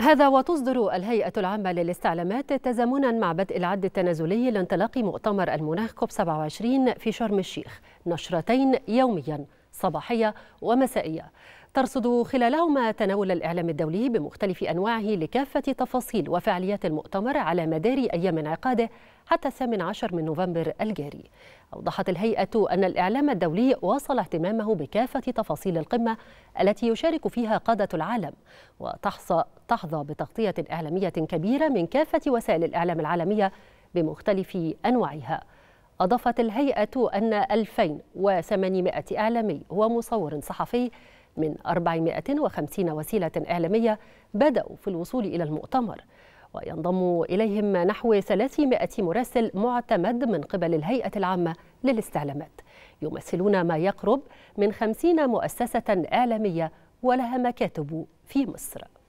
هذا وتصدر الهيئة العامة للاستعلامات تزامنا مع بدء العد التنازلي لانطلاق مؤتمر المناخ كوب 27 في شرم الشيخ نشرتين يوميا صباحية ومسائية ترصد خلالهما تناول الإعلام الدولي بمختلف أنواعه لكافة تفاصيل وفعاليات المؤتمر على مدار أيام انعقاده حتى 18 من نوفمبر الجاري أوضحت الهيئة أن الإعلام الدولي واصل اهتمامه بكافة تفاصيل القمة التي يشارك فيها قادة العالم وتحظى بتغطية إعلامية كبيرة من كافة وسائل الإعلام العالمية بمختلف أنواعها أضافت الهيئة أن 2800 إعلامي ومصور صحفي من 450 وسيلة إعلامية بدأوا في الوصول إلى المؤتمر وينضم إليهم نحو 300 مراسل معتمد من قبل الهيئة العامة للاستعلامات يمثلون ما يقرب من 50 مؤسسة إعلامية ولها مكاتب في مصر